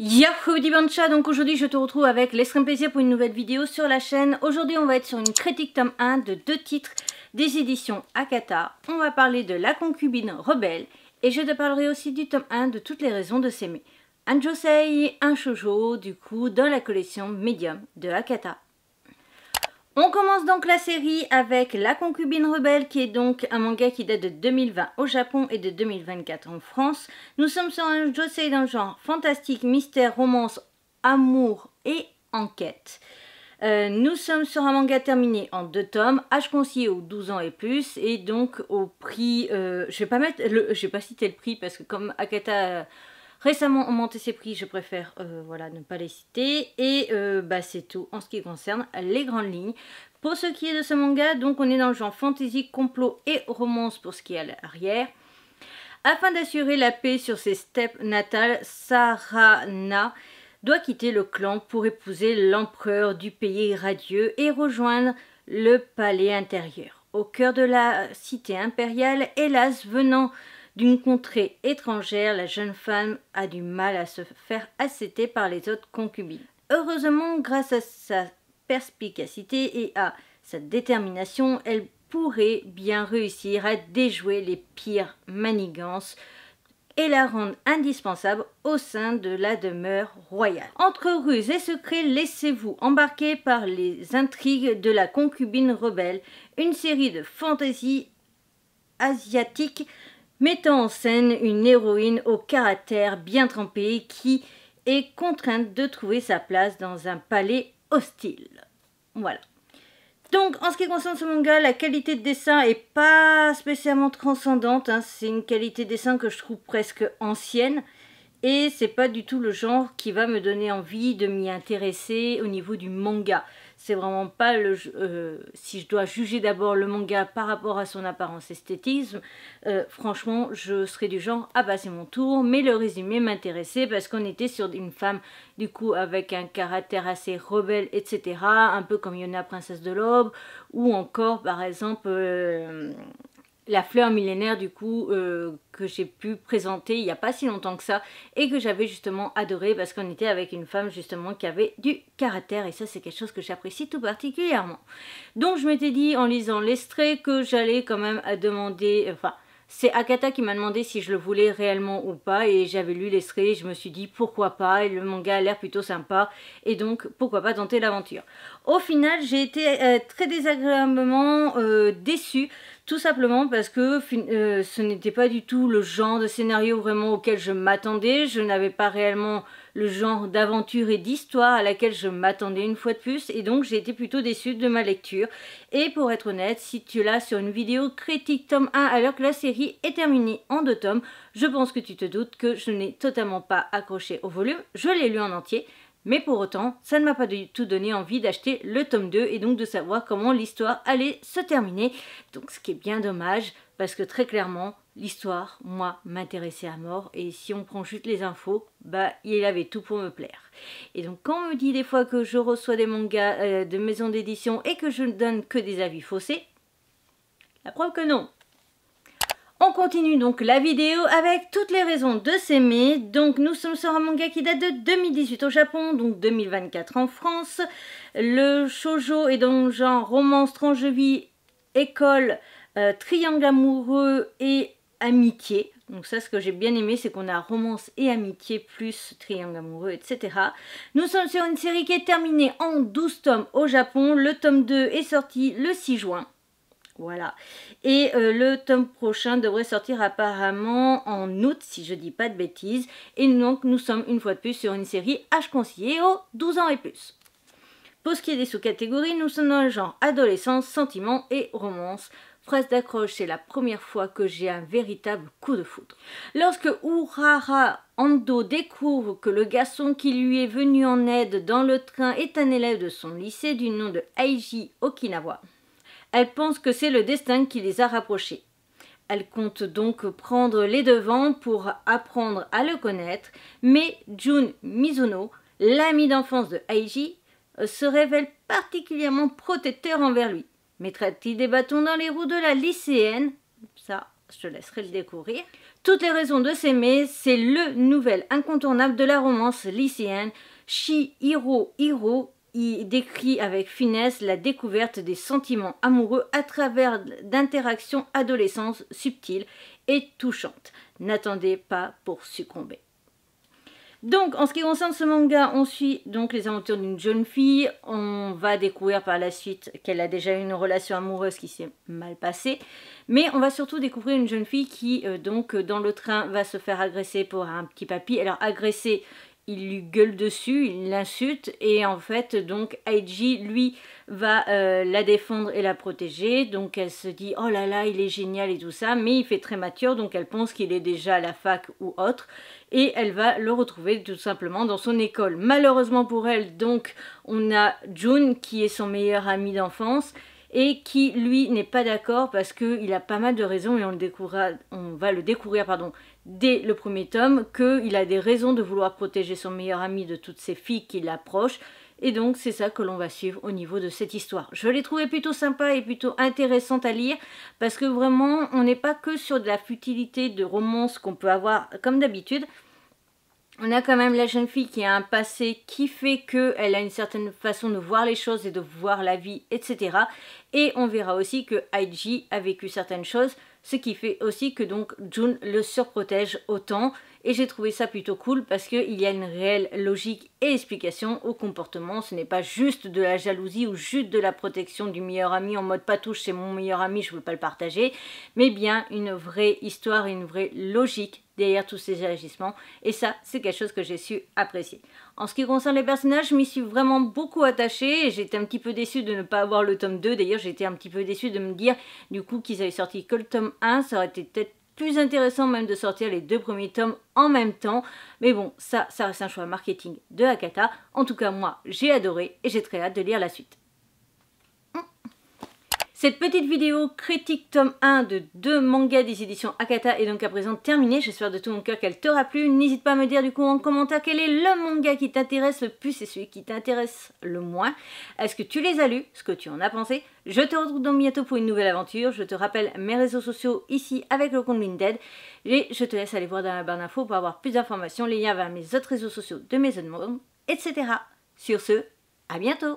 Yahoo Bancha. donc aujourd'hui je te retrouve avec l'extrême plaisir pour une nouvelle vidéo sur la chaîne. Aujourd'hui on va être sur une critique tome 1 de deux titres des éditions Akata. On va parler de La concubine rebelle et je te parlerai aussi du tome 1 de toutes les raisons de s'aimer. Un josei, un shoujo du coup dans la collection Medium de Akata. On commence donc la série avec La concubine rebelle qui est donc un manga qui date de 2020 au Japon et de 2024 en France. Nous sommes sur un josei d'un genre fantastique, mystère, romance, amour et enquête. Euh, nous sommes sur un manga terminé en deux tomes, âge conseillé aux 12 ans et plus, et donc au prix, euh, je vais pas mettre, vais pas citer le prix parce que comme Akata euh, récemment monté ses prix, je préfère euh, voilà, ne pas les citer. Et euh, bah, c'est tout en ce qui concerne les grandes lignes. Pour ce qui est de ce manga, donc on est dans le genre fantasy, complot et romance pour ce qui est à l'arrière. Afin d'assurer la paix sur ses steppes natales, Sarana doit quitter le clan pour épouser l'empereur du pays radieux et rejoindre le palais intérieur. Au cœur de la cité impériale, hélas, venant d'une contrée étrangère, la jeune femme a du mal à se faire accepter par les autres concubines. Heureusement, grâce à sa perspicacité et à sa détermination, elle pourrait bien réussir à déjouer les pires manigances et la rendre indispensable au sein de la demeure royale. Entre ruses et secrets, laissez-vous embarquer par les intrigues de la concubine rebelle, une série de fantaisies asiatiques mettant en scène une héroïne au caractère bien trempé qui est contrainte de trouver sa place dans un palais hostile. Voilà. Donc, en ce qui concerne ce manga, la qualité de dessin est pas spécialement transcendante. Hein. C'est une qualité de dessin que je trouve presque ancienne. Et c'est pas du tout le genre qui va me donner envie de m'y intéresser au niveau du manga c'est vraiment pas le. Euh, si je dois juger d'abord le manga par rapport à son apparence esthétisme, euh, franchement, je serais du genre à ah passer bah, mon tour, mais le résumé m'intéressait parce qu'on était sur une femme du coup avec un caractère assez rebelle, etc. Un peu comme Yona, princesse de l'aube, ou encore par exemple. Euh, la fleur millénaire du coup euh, que j'ai pu présenter il n'y a pas si longtemps que ça et que j'avais justement adoré parce qu'on était avec une femme justement qui avait du caractère et ça c'est quelque chose que j'apprécie tout particulièrement. Donc je m'étais dit en lisant l'estrait que j'allais quand même à demander, enfin c'est Akata qui m'a demandé si je le voulais réellement ou pas et j'avais lu les et je me suis dit pourquoi pas et le manga a l'air plutôt sympa et donc pourquoi pas tenter l'aventure. Au final j'ai été euh, très désagréablement euh, déçue tout simplement parce que euh, ce n'était pas du tout le genre de scénario vraiment auquel je m'attendais. Je n'avais pas réellement le genre d'aventure et d'histoire à laquelle je m'attendais une fois de plus et donc j'ai été plutôt déçue de ma lecture. Et pour être honnête, si tu l'as sur une vidéo critique tome 1 alors que la série est terminée en deux tomes, je pense que tu te doutes que je n'ai totalement pas accroché au volume, je l'ai lu en entier. Mais pour autant, ça ne m'a pas du tout donné envie d'acheter le tome 2 et donc de savoir comment l'histoire allait se terminer. Donc ce qui est bien dommage parce que très clairement, l'histoire, moi, m'intéressait à mort. Et si on prend juste les infos, bah, il avait tout pour me plaire. Et donc, quand on me dit des fois que je reçois des mangas euh, de maisons d'édition et que je ne donne que des avis faussés, la preuve que non. On continue donc la vidéo avec toutes les raisons de s'aimer. Donc nous sommes sur un manga qui date de 2018 au Japon, donc 2024 en France. Le shoujo est donc genre romance, tranche vie, école, euh, triangle amoureux et amitié. Donc ça, ce que j'ai bien aimé, c'est qu'on a romance et amitié, plus triangle amoureux, etc. Nous sommes sur une série qui est terminée en 12 tomes au Japon. Le tome 2 est sorti le 6 juin. Voilà. Et euh, le tome prochain devrait sortir apparemment en août, si je dis pas de bêtises. Et donc, nous sommes une fois de plus sur une série H conseillée aux 12 ans et plus. Pour ce qui est des sous-catégories, nous sommes dans le genre adolescence, sentiments et romance. Phrase d'accroche, c'est la première fois que j'ai un véritable coup de foudre. Lorsque Urara Ando découvre que le garçon qui lui est venu en aide dans le train est un élève de son lycée du nom de Aiji Okinawa, elle pense que c'est le destin qui les a rapprochés. Elle compte donc prendre les devants pour apprendre à le connaître, mais Jun Mizuno, l'ami d'enfance de Aiji, se révèle particulièrement protecteur envers lui mettra il des bâtons dans les roues de la lycéenne Ça, je te laisserai le découvrir. Toutes les raisons de s'aimer, c'est le nouvel incontournable de la romance lycéenne. Chihiro Hiro y décrit avec finesse la découverte des sentiments amoureux à travers d'interactions adolescentes subtiles et touchantes. N'attendez pas pour succomber. Donc, en ce qui concerne ce manga, on suit donc les aventures d'une jeune fille. On va découvrir par la suite qu'elle a déjà eu une relation amoureuse qui s'est mal passée. Mais on va surtout découvrir une jeune fille qui, euh, donc, euh, dans le train, va se faire agresser pour un petit papy. Alors, agresser, il lui gueule dessus, il l'insulte et en fait donc Aiji lui va euh, la défendre et la protéger donc elle se dit oh là là il est génial et tout ça mais il fait très mature donc elle pense qu'il est déjà à la fac ou autre et elle va le retrouver tout simplement dans son école. Malheureusement pour elle donc on a June qui est son meilleur ami d'enfance et qui lui n'est pas d'accord parce qu'il a pas mal de raisons et on, le on va le découvrir pardon, dès le premier tome qu'il a des raisons de vouloir protéger son meilleur ami de toutes ces filles qui l'approchent et donc c'est ça que l'on va suivre au niveau de cette histoire. Je l'ai trouvée plutôt sympa et plutôt intéressante à lire parce que vraiment on n'est pas que sur de la futilité de romance qu'on peut avoir comme d'habitude. On a quand même la jeune fille qui a un passé qui fait qu'elle a une certaine façon de voir les choses et de voir la vie, etc. Et on verra aussi que Aiji a vécu certaines choses, ce qui fait aussi que donc June le surprotège autant. Et j'ai trouvé ça plutôt cool parce qu'il y a une réelle logique et explication au comportement. Ce n'est pas juste de la jalousie ou juste de la protection du meilleur ami en mode pas touche, c'est mon meilleur ami, je ne veux pas le partager. Mais bien une vraie histoire, une vraie logique derrière tous ces agissements. Et ça, c'est quelque chose que j'ai su apprécier. En ce qui concerne les personnages, je m'y suis vraiment beaucoup attachée. J'étais un petit peu déçue de ne pas avoir le tome 2. D'ailleurs, j'étais un petit peu déçue de me dire du coup qu'ils avaient sorti que le tome 1. Ça aurait été peut-être plus intéressant même de sortir les deux premiers tomes en même temps. Mais bon, ça, ça reste un choix marketing de Hakata. En tout cas, moi, j'ai adoré et j'ai très hâte de lire la suite. Cette petite vidéo critique tome 1 de deux mangas des éditions Akata est donc à présent terminée. J'espère de tout mon cœur qu'elle t'aura plu. N'hésite pas à me dire du coup en commentaire quel est le manga qui t'intéresse le plus et celui qui t'intéresse le moins. Est-ce que tu les as lus Ce que tu en as pensé Je te retrouve donc bientôt pour une nouvelle aventure. Je te rappelle mes réseaux sociaux ici avec le compte Dead. Et je te laisse aller voir dans la barre d'infos pour avoir plus d'informations, les liens vers mes autres réseaux sociaux de mes autres etc. Sur ce, à bientôt